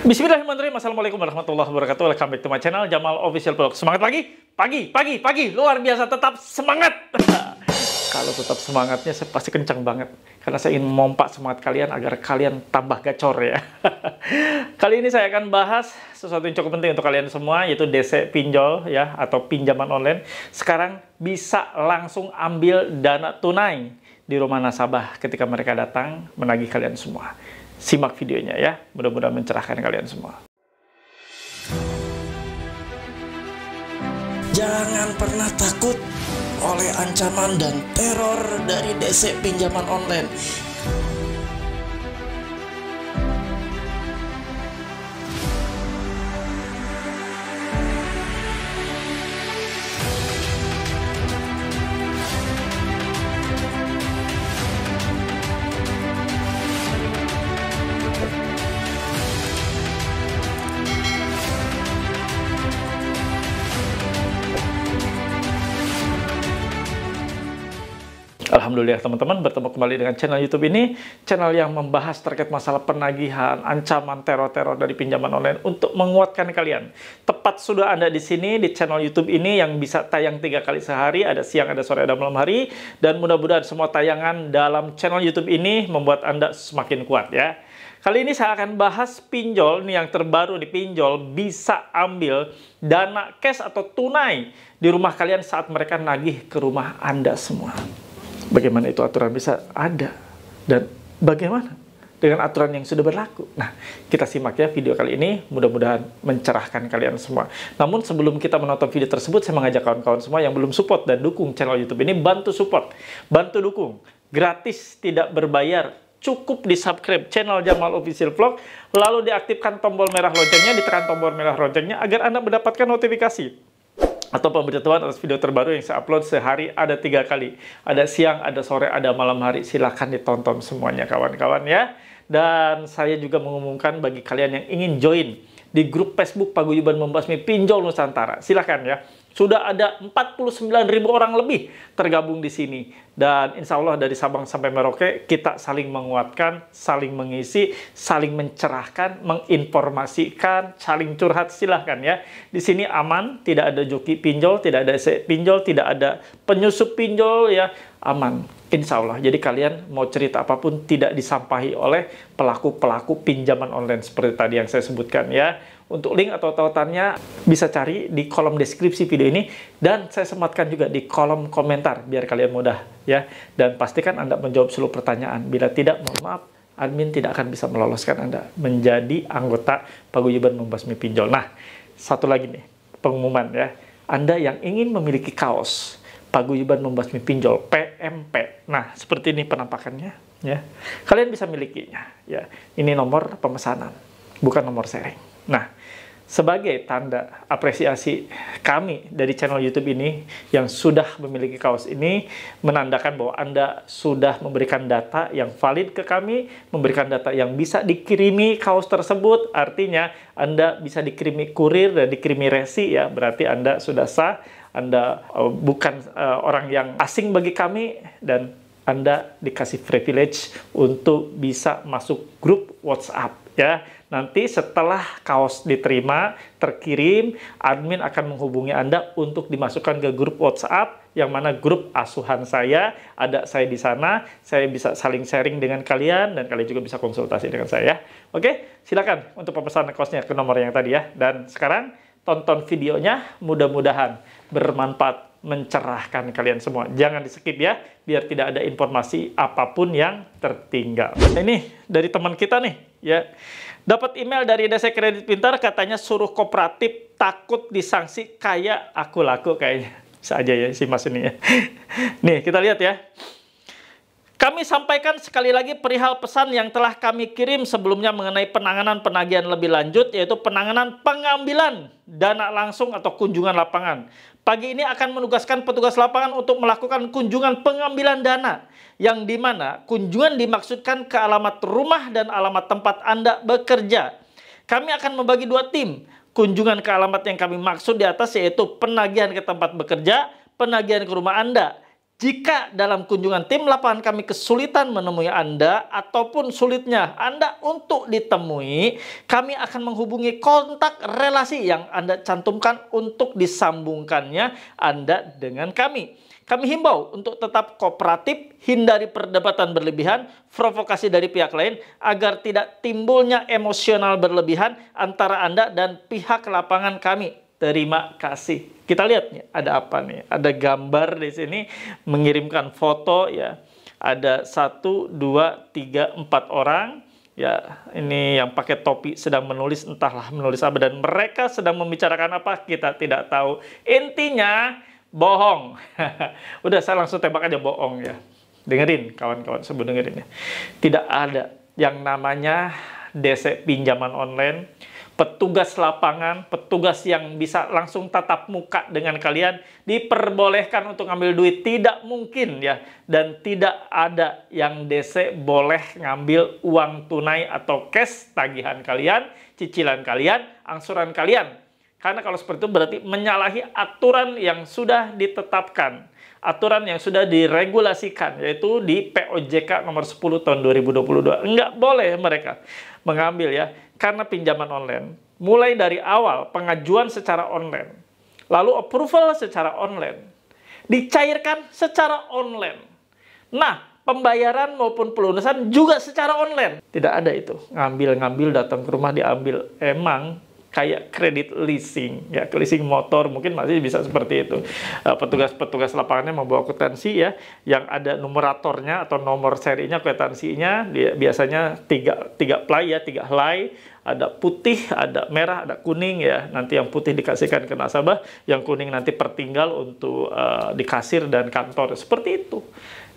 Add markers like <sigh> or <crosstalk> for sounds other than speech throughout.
Bismillahirrahmanirrahim. Assalamualaikum warahmatullahi wabarakatuh. Welcome back to my channel Jamal Official Vlog. Semangat lagi, pagi, pagi, pagi. Luar biasa tetap semangat. <laughs> Kalau tetap semangatnya saya pasti kencang banget karena saya ingin memompa semangat kalian agar kalian tambah gacor ya. <laughs> Kali ini saya akan bahas sesuatu yang cukup penting untuk kalian semua yaitu DC pinjol ya atau pinjaman online. Sekarang bisa langsung ambil dana tunai di rumah nasabah ketika mereka datang menagih kalian semua simak videonya ya. Mudah-mudahan mencerahkan kalian semua. Jangan pernah takut oleh ancaman dan teror dari DC pinjaman online. Alhamdulillah teman-teman bertemu kembali dengan channel YouTube ini, channel yang membahas terkait masalah penagihan, ancaman teror-teror dari pinjaman online untuk menguatkan kalian. Tepat sudah Anda di sini di channel YouTube ini yang bisa tayang tiga kali sehari, ada siang, ada sore, ada malam hari, dan mudah-mudahan semua tayangan dalam channel YouTube ini membuat Anda semakin kuat ya. Kali ini saya akan bahas pinjol nih yang terbaru di pinjol bisa ambil dana cash atau tunai di rumah kalian saat mereka nagih ke rumah Anda semua. Bagaimana itu aturan bisa ada? Dan bagaimana dengan aturan yang sudah berlaku. Nah, kita simak ya video kali ini, mudah-mudahan mencerahkan kalian semua. Namun sebelum kita menonton video tersebut, saya mengajak kawan-kawan semua yang belum support dan dukung channel YouTube ini, bantu support, bantu dukung, gratis, tidak berbayar, cukup di subscribe channel Jamal Official Vlog, lalu diaktifkan tombol merah loncengnya, ditekan tombol merah loncengnya agar Anda mendapatkan notifikasi atau pemberitahuan atas video terbaru yang saya upload sehari ada tiga kali. Ada siang, ada sore, ada malam hari. Silahkan ditonton semuanya kawan-kawan ya. Dan saya juga mengumumkan bagi kalian yang ingin join di grup Facebook Paguyuban Membasmi Pinjol Nusantara. Silahkan ya. Sudah ada 49 ribu orang lebih tergabung di sini dan insya Allah dari Sabang sampai Merauke kita saling menguatkan, saling mengisi, saling mencerahkan, menginformasikan, saling curhat silahkan ya. Di sini aman, tidak ada joki pinjol, tidak ada pinjol, tidak ada penyusup pinjol ya, aman. Insya Allah. Jadi kalian mau cerita apapun tidak disampahi oleh pelaku-pelaku pinjaman online seperti tadi yang saya sebutkan ya. Untuk link atau tautannya bisa cari di kolom deskripsi video ini dan saya sematkan juga di kolom komentar biar kalian mudah ya dan pastikan Anda menjawab seluruh pertanyaan. Bila tidak, mohon maaf, admin tidak akan bisa meloloskan Anda menjadi anggota paguyuban membasmi pinjol. Nah, satu lagi nih, pengumuman ya. Anda yang ingin memiliki kaos paguyuban membasmi pinjol PMP. Nah, seperti ini penampakannya ya. Kalian bisa milikinya ya. Ini nomor pemesanan, bukan nomor sharing. Nah, sebagai tanda apresiasi kami dari channel YouTube ini yang sudah memiliki kaos ini menandakan bahwa Anda sudah memberikan data yang valid ke kami, memberikan data yang bisa dikirimi kaos tersebut. Artinya Anda bisa dikirimi kurir dan dikirimi resi ya, berarti Anda sudah sah, Anda uh, bukan uh, orang yang asing bagi kami dan anda dikasih privilege untuk bisa masuk grup WhatsApp ya Nanti setelah kaos diterima, terkirim, admin akan menghubungi Anda untuk dimasukkan ke grup WhatsApp yang mana grup asuhan saya, ada saya di sana, saya bisa saling sharing dengan kalian dan kalian juga bisa konsultasi dengan saya. Ya. Oke, silakan untuk pemesanan kaosnya ke nomor yang tadi ya. Dan sekarang tonton videonya, mudah-mudahan bermanfaat mencerahkan kalian semua. Jangan di skip ya, biar tidak ada informasi apapun yang tertinggal. Nah, ini dari teman kita nih, ya. Dapat email dari DC Kredit Pintar katanya suruh kooperatif takut disanksi kayak aku laku kayaknya. Saja ya si Mas ini ya. <laughs> Nih, kita lihat ya. Kami sampaikan sekali lagi perihal pesan yang telah kami kirim sebelumnya mengenai penanganan penagihan lebih lanjut yaitu penanganan pengambilan dana langsung atau kunjungan lapangan pagi ini akan menugaskan petugas lapangan untuk melakukan kunjungan pengambilan dana yang dimana kunjungan dimaksudkan ke alamat rumah dan alamat tempat Anda bekerja. Kami akan membagi dua tim. Kunjungan ke alamat yang kami maksud di atas yaitu penagihan ke tempat bekerja, penagihan ke rumah Anda. Jika dalam kunjungan tim lapangan kami kesulitan menemui Anda ataupun sulitnya Anda untuk ditemui, kami akan menghubungi kontak relasi yang Anda cantumkan untuk disambungkannya Anda dengan kami. Kami himbau untuk tetap kooperatif, hindari perdebatan berlebihan, provokasi dari pihak lain agar tidak timbulnya emosional berlebihan antara Anda dan pihak lapangan kami terima kasih. Kita lihat nih, ada apa nih? Ada gambar di sini mengirimkan foto ya. Ada satu, dua, tiga, empat orang ya ini yang pakai topi sedang menulis entahlah menulis apa dan mereka sedang membicarakan apa kita tidak tahu intinya bohong <laughs> udah saya langsung tembak aja bohong ya dengerin kawan-kawan sebelum dengerin ya tidak ada yang namanya DC pinjaman online petugas lapangan, petugas yang bisa langsung tatap muka dengan kalian diperbolehkan untuk ngambil duit tidak mungkin ya dan tidak ada yang DC boleh ngambil uang tunai atau cash tagihan kalian, cicilan kalian, angsuran kalian. Karena kalau seperti itu berarti menyalahi aturan yang sudah ditetapkan, aturan yang sudah diregulasikan yaitu di POJK nomor 10 tahun 2022. Enggak boleh mereka mengambil ya karena pinjaman online, mulai dari awal pengajuan secara online, lalu approval secara online, dicairkan secara online. Nah, pembayaran maupun pelunasan juga secara online. Tidak ada itu. Ngambil-ngambil datang ke rumah diambil. Emang kayak kredit leasing ya leasing motor mungkin masih bisa seperti itu eh, petugas-petugas lapangannya membawa kuitansi ya yang ada numeratornya atau nomor serinya kuitansinya dia biasanya tiga tiga play ya tiga helai ada putih, ada merah, ada kuning ya. Nanti yang putih dikasihkan ke nasabah, yang kuning nanti pertinggal untuk uh, eh, di kasir dan kantor. Seperti itu.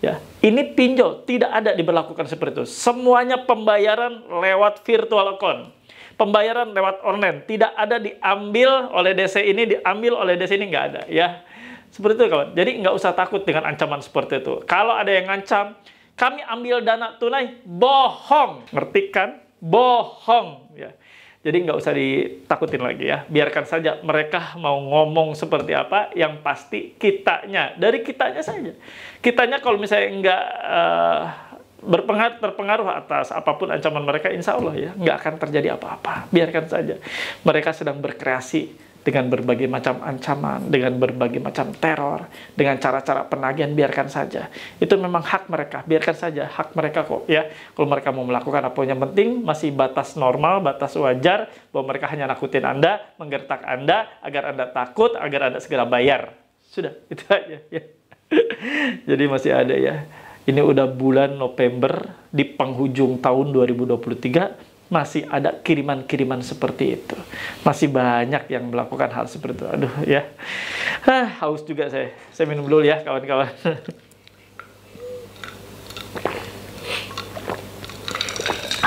Ya, ini pinjol tidak ada diberlakukan seperti itu. Semuanya pembayaran lewat virtual account. Pembayaran lewat online tidak ada diambil oleh DC ini, diambil oleh DC ini nggak ada ya. Seperti itu kawan. Jadi nggak usah takut dengan ancaman seperti itu. Kalau ada yang ngancam, kami ambil dana tunai, bohong. Ngerti kan? Bohong ya. Jadi nggak usah ditakutin lagi ya. Biarkan saja mereka mau ngomong seperti apa. Yang pasti kitanya dari kitanya saja. Kitanya kalau misalnya nggak uh, berpengaruh, terpengaruh atas apapun ancaman mereka, insya Allah ya, nggak akan terjadi apa-apa. Biarkan saja. Mereka sedang berkreasi dengan berbagai macam ancaman, dengan berbagai macam teror, dengan cara-cara penagihan, biarkan saja. Itu memang hak mereka, biarkan saja hak mereka kok ya. Kalau mereka mau melakukan apa yang penting, masih batas normal, batas wajar, bahwa mereka hanya nakutin Anda, menggertak Anda, agar Anda takut, agar Anda segera bayar. Sudah, <laughs> itu aja ya. Jadi masih ada ya. Ini udah bulan November di penghujung tahun 2023 masih ada kiriman-kiriman seperti itu. Masih banyak yang melakukan hal seperti itu. Aduh ya. Hah, haus juga saya. Saya minum dulu ya kawan-kawan. <laughs>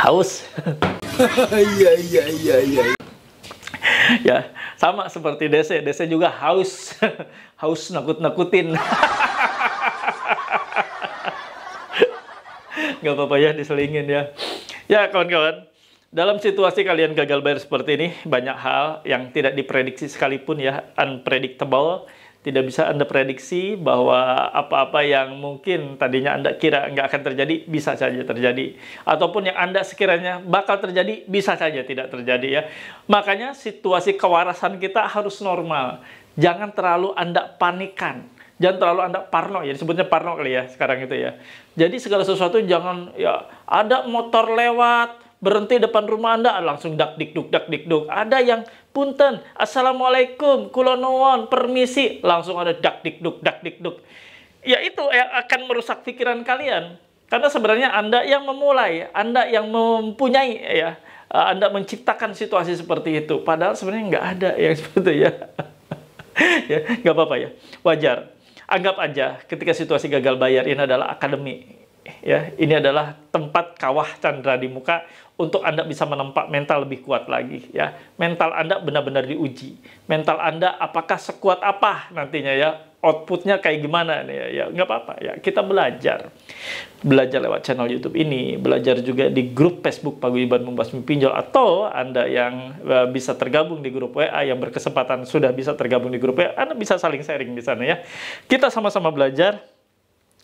haus. <laughs> Iya iya iya iya. Ya, sama seperti DC. DC juga haus. <laughs> haus nakut-nakutin. Gak apa-apa ya diselingin ya. Ya kawan-kawan, dalam situasi kalian gagal bayar seperti ini, banyak hal yang tidak diprediksi sekalipun ya, unpredictable, tidak bisa Anda prediksi bahwa apa-apa yang mungkin tadinya Anda kira nggak akan terjadi, bisa saja terjadi. Ataupun yang Anda sekiranya bakal terjadi, bisa saja tidak terjadi ya. Makanya situasi kewarasan kita harus normal. Jangan terlalu Anda panikan jangan terlalu anda parno ya disebutnya parno kali ya sekarang itu ya jadi segala sesuatu jangan ya ada motor lewat berhenti depan rumah anda langsung dak dikduk dak dikduk ada yang punten assalamualaikum kulonwon permisi langsung ada dak dikduk dak dikduk duk ya itu yang akan merusak pikiran kalian karena sebenarnya anda yang memulai anda yang mempunyai ya eh, anda menciptakan situasi seperti itu padahal sebenarnya nggak ada yang <laughs> seperti itu ya <laughs> ya nggak apa-apa ya wajar Anggap aja ketika situasi gagal bayar ini adalah akademi ya ini adalah tempat kawah candra di muka untuk Anda bisa menempa mental lebih kuat lagi ya. Mental Anda benar-benar diuji. Mental Anda apakah sekuat apa nantinya ya outputnya kayak gimana nih ya, ya nggak apa-apa ya kita belajar belajar lewat channel YouTube ini belajar juga di grup Facebook Paguyuban Membasmi Pinjol atau anda yang uh, bisa tergabung di grup WA yang berkesempatan sudah bisa tergabung di grup WA anda bisa saling sharing di sana ya kita sama-sama belajar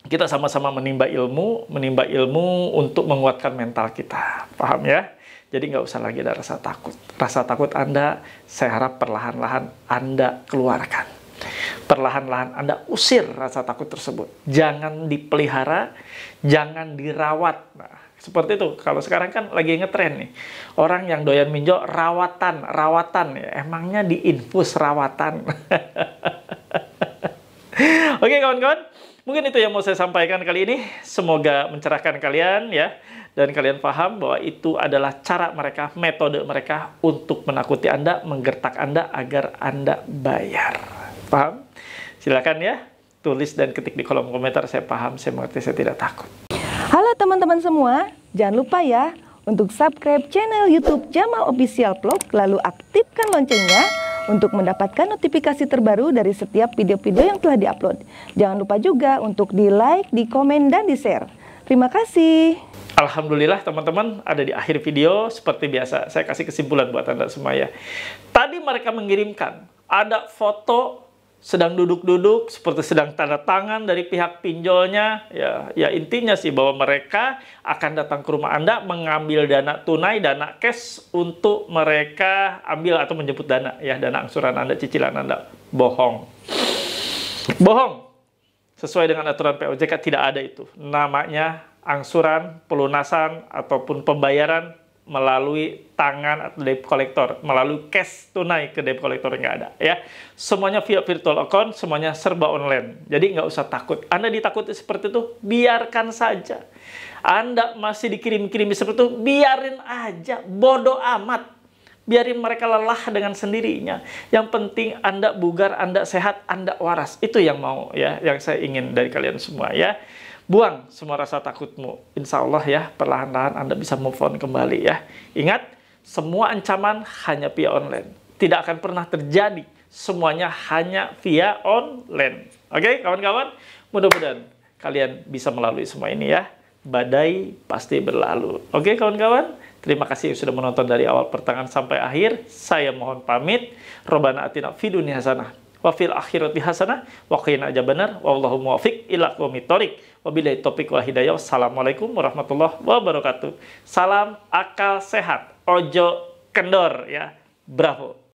kita sama-sama menimba ilmu menimba ilmu untuk menguatkan mental kita paham ya jadi nggak usah lagi ada rasa takut. Rasa takut Anda, saya harap perlahan-lahan Anda keluarkan. Perlahan-lahan Anda usir rasa takut tersebut. Jangan dipelihara, jangan dirawat. Nah, seperti itu. Kalau sekarang kan lagi ngetren nih. Orang yang doyan minjo rawatan, rawatan. Ya, emangnya diinfus rawatan. <laughs> Oke kawan-kawan, mungkin itu yang mau saya sampaikan kali ini. Semoga mencerahkan kalian ya. Dan kalian paham bahwa itu adalah cara mereka, metode mereka untuk menakuti Anda, menggertak Anda agar Anda bayar. Paham? Silakan ya, tulis dan ketik di kolom komentar. Saya paham, saya mengerti, saya tidak takut. Halo teman-teman semua, jangan lupa ya untuk subscribe channel YouTube Jamal Official Vlog, lalu aktifkan loncengnya untuk mendapatkan notifikasi terbaru dari setiap video-video yang telah diupload. Jangan lupa juga untuk di like, di komen, dan di share. Terima kasih. Alhamdulillah teman-teman ada di akhir video seperti biasa saya kasih kesimpulan buat anda semua ya. Tadi mereka mengirimkan ada foto sedang duduk-duduk seperti sedang tanda tangan dari pihak pinjolnya ya ya intinya sih bahwa mereka akan datang ke rumah Anda mengambil dana tunai dana cash untuk mereka ambil atau menjemput dana ya dana angsuran Anda cicilan Anda bohong bohong sesuai dengan aturan POJK tidak ada itu namanya angsuran pelunasan ataupun pembayaran melalui tangan atau debt collector, melalui cash tunai ke debt collector nggak ada ya. Semuanya via virtual account, semuanya serba online. Jadi nggak usah takut. Anda ditakuti seperti itu, biarkan saja. Anda masih dikirim-kirim seperti itu, biarin aja. Bodoh amat. Biarin mereka lelah dengan sendirinya. Yang penting Anda bugar, Anda sehat, Anda waras. Itu yang mau ya, yang saya ingin dari kalian semua ya. Buang semua rasa takutmu. Insya Allah ya, perlahan-lahan Anda bisa move on kembali ya. Ingat, semua ancaman hanya via online. Tidak akan pernah terjadi. Semuanya hanya via online. Oke, kawan-kawan? Mudah-mudahan kalian bisa melalui semua ini ya. Badai pasti berlalu. Oke, kawan-kawan? Terima kasih yang sudah menonton dari awal pertengahan sampai akhir. Saya mohon pamit. Robana atina fidunia sanah wa fil akhirati hasanah wa qina ajabannar wallahu muwaffiq ila qaumit wabillahi taufik wal hidayah wassalamualaikum warahmatullahi wabarakatuh salam akal sehat ojo kendor ya bravo